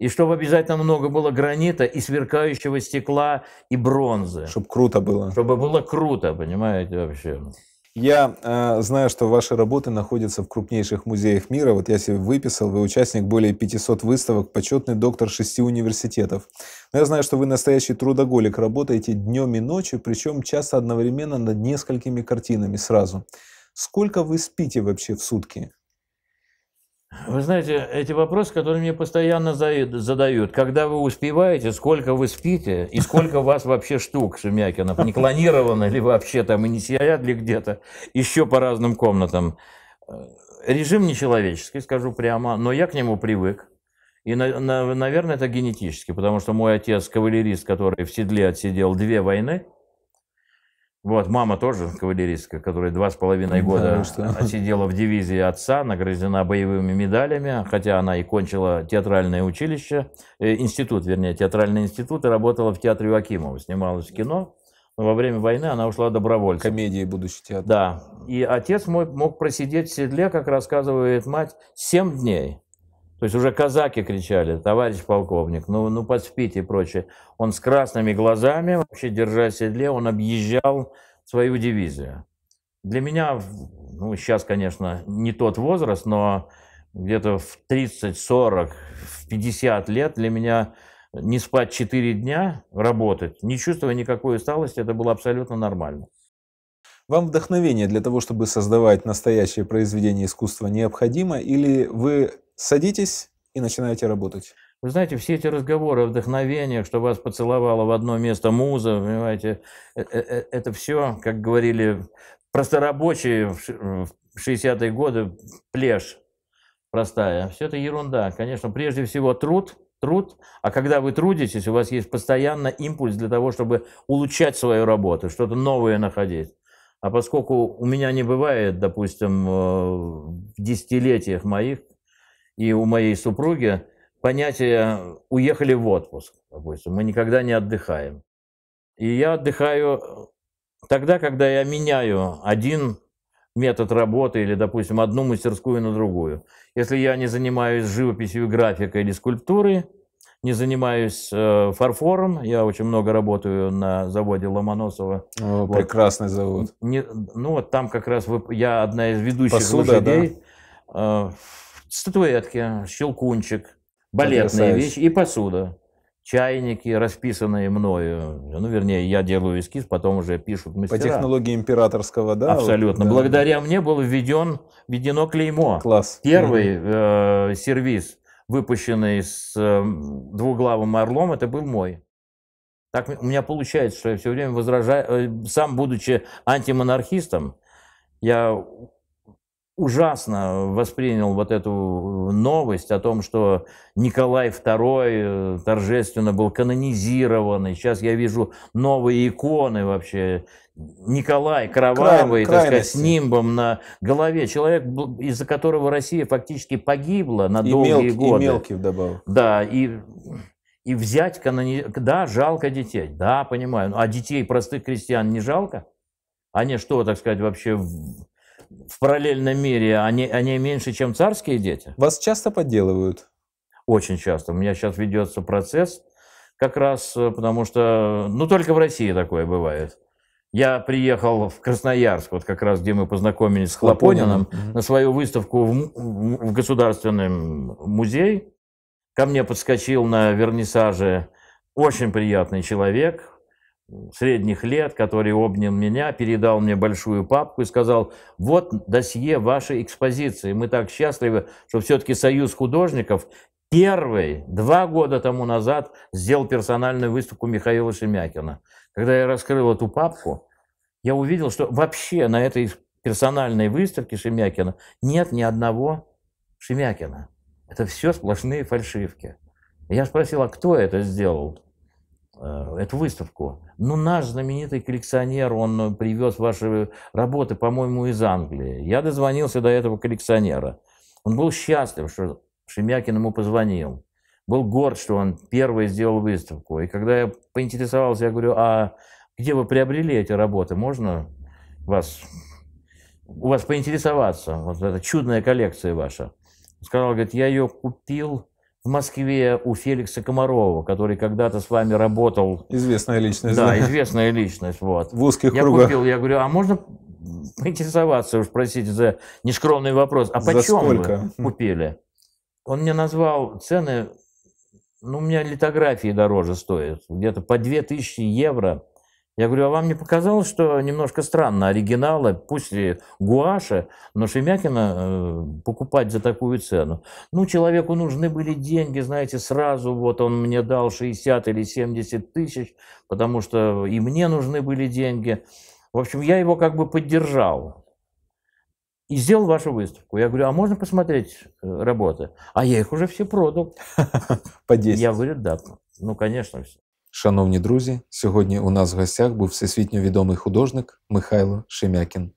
и чтобы обязательно много было гранита и сверкающего стекла и бронзы. Чтобы круто было. Чтобы было круто, понимаете, вообще. Я э, знаю, что ваши работы находятся в крупнейших музеях мира. Вот я себе выписал, вы участник более 500 выставок, почетный доктор шести университетов. Но я знаю, что вы настоящий трудоголик, работаете днем и ночью, причем часто одновременно над несколькими картинами сразу. Сколько вы спите вообще в сутки? Вы знаете, эти вопросы, которые мне постоянно задают. Когда вы успеваете, сколько вы спите и сколько вас вообще штук, Шемякинов? Не клонировано ли вообще там и не сидят ли где-то еще по разным комнатам? Э, режим нечеловеческий, скажу прямо, но я к нему привык. И, наверное, это генетически, потому что мой отец, кавалерист, который в седле отсидел две войны – вот, мама тоже кавалеристка, которая два с половиной года да, сидела в дивизии отца, награждена боевыми медалями, хотя она и кончила театральное училище, э, институт, вернее, театральный институт, и работала в театре Вакимова, снималась в кино. Но во время войны она ушла добровольцем. Комедии будущий театр. Да. И отец мой мог просидеть в седле, как рассказывает мать, семь дней. То есть уже казаки кричали, товарищ полковник, ну, ну подспите и прочее. Он с красными глазами, вообще в седле, он объезжал свою дивизию. Для меня, ну сейчас, конечно, не тот возраст, но где-то в 30, 40, в 50 лет для меня не спать 4 дня, работать, не чувствуя никакой усталости, это было абсолютно нормально. Вам вдохновение для того, чтобы создавать настоящее произведение искусства необходимо, или вы садитесь и начинаете работать. Вы знаете, все эти разговоры вдохновения, что вас поцеловала в одно место муза, понимаете, э, э, э, это все, как говорили просто рабочие в 60-е годы, плешь простая. Все это ерунда. Конечно, прежде всего труд, труд, а когда вы трудитесь, у вас есть постоянно импульс для того, чтобы улучшать свою работу, что-то новое находить. А поскольку у меня не бывает, допустим, в десятилетиях моих и у моей супруги понятие «уехали в отпуск», допустим, мы никогда не отдыхаем. И я отдыхаю э, тогда, когда я меняю один метод работы или, допустим, одну мастерскую на другую. Если я не занимаюсь живописью, графикой или скульптурой, не занимаюсь э, фарфором, я очень много работаю на заводе Ломоносова. О, вот. Прекрасный завод. Не, ну вот там как раз вы, я одна из ведущих Посуда, лошадей. Да? Э, статуэтки, щелкунчик, балетные вещь и посуда. Чайники, расписанные мною. Ну, вернее, я делаю эскиз, потом уже пишут мастера. По технологии императорского, да? Абсолютно. да. Благодаря мне был введен, введено клеймо. Класс. Первый угу. э, сервис, выпущенный с э, двуглавым орлом, это был мой. Так у меня получается, что я все время возражаю, э, сам будучи антимонархистом, я ужасно воспринял вот эту новость о том, что Николай II э, торжественно был канонизирован, и сейчас я вижу новые иконы вообще. Николай кровавый, Край, так сказать, с нимбом на голове. Человек, из-за которого Россия фактически погибла на и долгие мелкий, годы. И мелкий вдобавок. Да, и и взять канони... Да, жалко детей, да, понимаю. А детей простых крестьян не жалко? Они что, так сказать, вообще в параллельном мире, они, они меньше, чем царские дети? Вас часто подделывают? Очень часто. У меня сейчас ведется процесс, как раз э, потому что, ну, только в России такое бывает. Я приехал в Красноярск, вот как раз где мы познакомились с Хлопониным, Хлопонин. на свою выставку в, в Государственный музей. Ко мне подскочил на вернисаже очень приятный человек, средних лет, который обнял меня, передал мне большую папку и сказал, вот досье вашей экспозиции. Мы так счастливы, что все-таки Союз художников первый два года тому назад сделал персональную выставку Михаила Шемякина. Когда я раскрыл эту папку, я увидел, что вообще на этой персональной выставке Шемякина нет ни одного Шемякина. Это все сплошные фальшивки. Я спросил, а кто это сделал? Э, эту выставку. Но наш знаменитый коллекционер, он э, привез ваши работы, по-моему, из Англии. Я дозвонился до этого коллекционера. Он был счастлив, что Шемякин ему позвонил. Был горд, что он первый сделал выставку. И когда я поинтересовался, я говорю, а где вы приобрели эти работы? Можно вас, у вас поинтересоваться? Вот эта чудная коллекция ваша. Он сказал, говорит, я ее купил в Москве у Феликса Комарова, который когда-то с вами работал. Известная личность. Да, да. известная личность. Вот. В узких я кругах. Я купил, я говорю, а можно поинтересоваться, уж простите за нескромный вопрос, а почем вы купили? Он мне назвал цены, ну, у меня литографии дороже стоят, где-то по 2000 евро я говорю, а вам не показалось, что немножко странно оригинала, пусть и гуаша, но Шемякина э, покупать за такую цену? Ну, человеку нужны были деньги, знаете, сразу вот он мне дал 60 или 70 тысяч, потому что и мне нужны были деньги. В общем, я его как бы поддержал и сделал вашу выставку. Я говорю, а можно посмотреть э, работы? А я их уже все продал. По 10. Я говорю, да, ну, конечно, все. Шановні друзі, сьогодні у нас в гостях був всесвітньо відомий художник Михайло Шемякін.